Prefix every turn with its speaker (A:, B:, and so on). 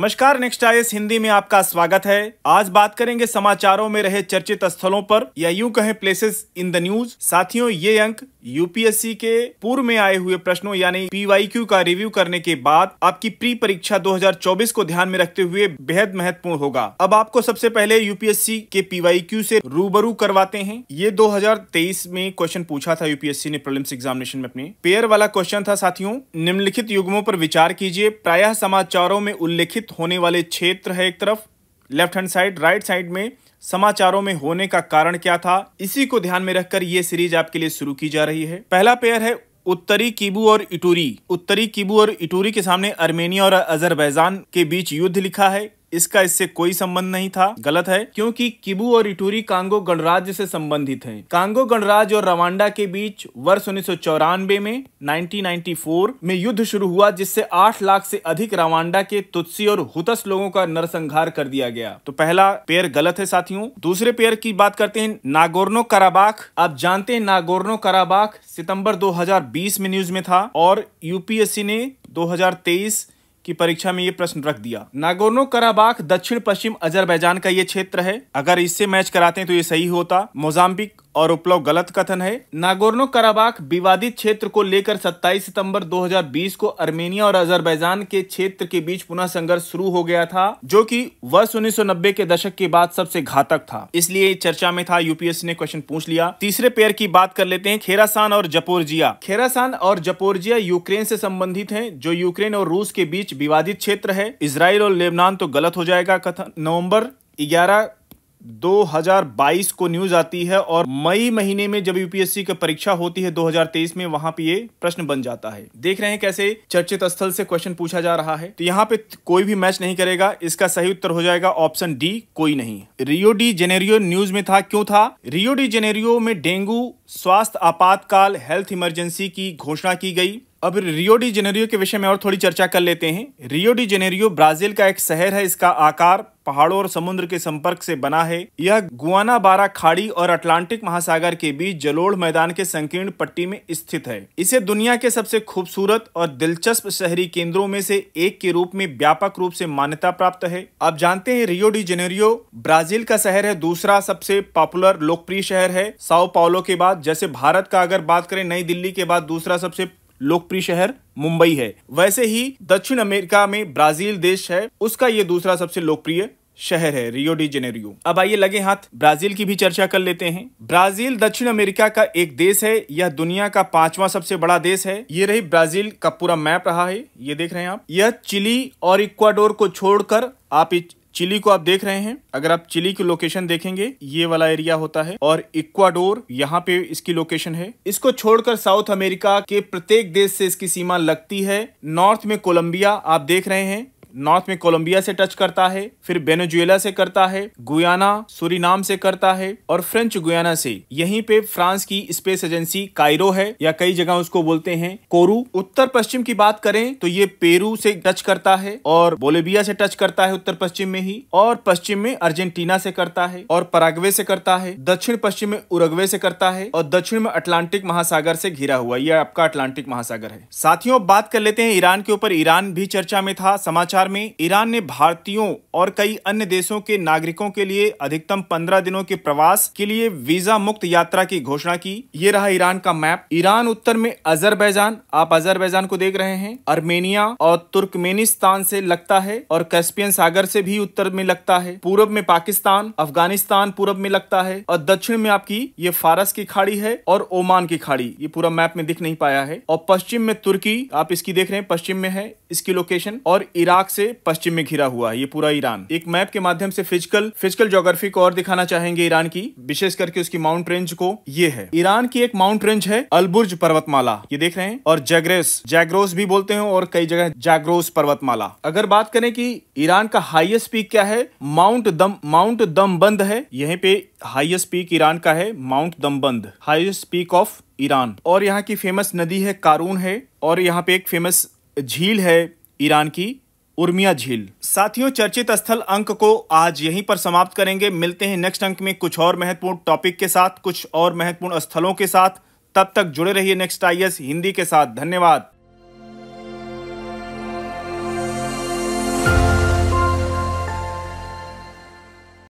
A: नमस्कार next I Hindi में आपका स्वागत है आज बात करेंगे समाचारों में रहे चर्चित स्थलों पर या यूं कहें प्लेसेस इन द न्यूज साथियों ये अंक यूपीएससी के पूर्व में आए हुए प्रश्नों यानी पीवाईक्यू का रिव्यू करने के बाद आपकी प्री परीक्षा 2024 को ध्यान में रखते हुए बेहद महत्वपूर्ण होगा अब आपको सबसे पहले यूपीएससी के पीवाईक्यू से रूबरू करवाते हैं ये 2023 में क्वेश्चन पूछा था यूपीएससी ने प्रीलिम्स एग्जामिनेशन में अपने पेयर वाला क्वेश्चन था साथियों निम्नलिखित युग्मों पर विचार कीजिए प्राय समाचारों में उल्लेखित होने वाले क्षेत्र है एक तरफ left hand side right side में समाचारों में होने का कारण क्या था इसी को ध्यान में रखकर ये सीरीज आपके लिए शुरू की जा रही है पहला पेयर है उत्तरी कीबू और इटूरी उत्तरी कीबू और इटूरी के सामने अर्मेनिया और अजरबैजान के बीच युद्ध लिखा है इसका इससे कोई संबंध नहीं था गलत है क्योंकि किबू और इटूरी कांगो गणराज्य से संबंधित हैं। कांगो गणराज्य और रवांडा के बीच वर्ष उन्नीस में 1994 में युद्ध शुरू हुआ जिससे 8 लाख से अधिक रवांडा के तुत्सी और हुतस लोगों का नरसंहार कर दिया गया तो पहला पेयर गलत है साथियों दूसरे पेयर की बात करते हैं नागोर्नो कराबाख आप जानते हैं नागोर्नो कराबाख सितम्बर दो में न्यूज में था और यूपीएससी ने दो की परीक्षा में ये प्रश्न रख दिया नागोर्नो कराबाख दक्षिण पश्चिम अजरबैजान का ये क्षेत्र है अगर इससे मैच कराते तो ये सही होता मोजाम्बिक और उपलब्ध गलत कथन है नागोर्नो कराबाख विवादित क्षेत्र को लेकर 27 सितंबर 2020 को अर्मेनिया और अजरबैजान के क्षेत्र के बीच पुनः संघर्ष शुरू हो गया था जो कि वर्ष 1990 के दशक के बाद सबसे घातक था इसलिए चर्चा में था यूपीएससी ने क्वेश्चन पूछ लिया तीसरे पेयर की बात कर लेते हैं खेरासान और जपोर्जिया खेरासान और जपोर्जिया यूक्रेन से संबंधित है जो यूक्रेन और रूस के बीच विवादित क्षेत्र है इसराइल और लेबनान तो गलत हो जाएगा कथन नवम्बर ग्यारह 2022 को न्यूज आती है और मई महीने में जब यूपीएससी की परीक्षा होती है 2023 में वहां पे ये प्रश्न बन जाता है देख रहे हैं कैसे चर्चित स्थल से क्वेश्चन पूछा जा रहा है तो यहाँ पे कोई भी मैच नहीं करेगा इसका सही उत्तर हो जाएगा ऑप्शन डी कोई नहीं रियो डी जेनेरियो न्यूज में था क्यों था रियो डी जेनेरियो में डेंगू स्वास्थ्य आपातकाल हेल्थ इमरजेंसी की घोषणा की गई अब रियो डी जेनेरियो के विषय में और थोड़ी चर्चा कर लेते हैं रियो डी जेनेरियो ब्राजील का एक शहर है इसका आकार पहाड़ों और समुद्र के संपर्क से बना है यह गुआना बारा खाड़ी और अटलांटिक महासागर के बीच जलोढ़ मैदान के संकीर्ण पट्टी में स्थित है इसे दुनिया के सबसे खूबसूरत और दिलचस्प शहरी केंद्रों में से एक के रूप में व्यापक रूप से मान्यता प्राप्त है आप जानते हैं रियो डी जेनेरियो ब्राजील का शहर है दूसरा सबसे पॉपुलर लोकप्रिय शहर है साओ पाओलो के बाद जैसे भारत का अगर बात करें नई दिल्ली के बाद दूसरा सबसे लोकप्रिय शहर मुंबई है वैसे ही दक्षिण अमेरिका में ब्राजील देश है उसका ये दूसरा सबसे लोकप्रिय शहर है रियो डी जेनेरियो अब आइए लगे हाथ ब्राजील की भी चर्चा कर लेते हैं ब्राजील दक्षिण अमेरिका का एक देश है यह दुनिया का पांचवा सबसे बड़ा देश है ये रही ब्राजील का पूरा मैप रहा है ये देख रहे हैं आप यह चिली और इक्वाडोर को छोड़कर आप चिली को आप देख रहे हैं अगर आप चिली की लोकेशन देखेंगे ये वाला एरिया होता है और इक्वाडोर यहाँ पे इसकी लोकेशन है इसको छोड़कर साउथ अमेरिका के प्रत्येक देश से इसकी सीमा लगती है नॉर्थ में कोलंबिया आप देख रहे हैं नॉर्थ में कोलंबिया से टच करता है फिर बेनेजुएला से करता है गुयाना सुरीनाम से करता है और फ्रेंच गुयाना से यहीं पे फ्रांस की स्पेस एजेंसी कायरो है या कई जगह उसको बोलते हैं कोरू उत्तर पश्चिम की बात करें तो ये पेरू से टच करता है और बोलेबिया से टच करता है उत्तर पश्चिम में ही और पश्चिम में अर्जेंटीना से करता है और पराग्वे से करता है दक्षिण पश्चिम में उरगवे से करता है और दक्षिण में अटलांटिक महासागर से घिरा हुआ यह आपका अटलांटिक महासागर है साथियों बात कर लेते हैं ईरान के ऊपर ईरान भी चर्चा में था समाचार 2000 में ईरान ने भारतीयों और कई अन्य देशों के नागरिकों के लिए अधिकतम 15 दिनों के प्रवास के लिए वीजा मुक्त यात्रा की घोषणा की ये रहा ईरान का मैप ईरान उत्तर में अजरबैजान आप अजरबैजान को देख रहे हैं अर्मेनिया और तुर्कमेनिस्तान से लगता है और कैस्पियन सागर से भी उत्तर में लगता है पूर्व में पाकिस्तान अफगानिस्तान पूर्व में लगता है और दक्षिण में आपकी ये फारस की खाड़ी है और ओमान की खाड़ी ये पूरा मैप में दिख नहीं पाया है और पश्चिम में तुर्की आप इसकी देख रहे हैं पश्चिम में है इसकी लोकेशन और इराक से पश्चिम में घिरा हुआ है ये पूरा ईरान एक मैप के माध्यम से फिजिकल फिजिकल जोग्राफी को और दिखाना चाहेंगे ईरान की विशेष करके उसकी माउंट रेंज को ये है ईरान की एक माउंट रेंज है अलबुर्ज पर्वतमाला ये देख रहे हैं और जैग्रेस जैग्रोस भी बोलते हैं और कई जगह जैग्रोस पर्वतमाला अगर बात करें कि ईरान का हाइएस्ट पीक क्या है माउंट दम माउंट दम बंद है यहीं पे हाइएस्ट पीक ईरान का है Mount Damavand highest peak of Iran और यहाँ की फेमस नदी है कारून है और यहाँ पे एक फेमस झील है ईरान की उर्मिया झील साथियों चर्चित स्थल अंक को आज यहीं पर समाप्त करेंगे मिलते हैं नेक्स्ट अंक में कुछ और महत्वपूर्ण टॉपिक के साथ कुछ और महत्वपूर्ण स्थलों के साथ तब तक जुड़े रहिए नेक्स्ट आई हिंदी के साथ धन्यवाद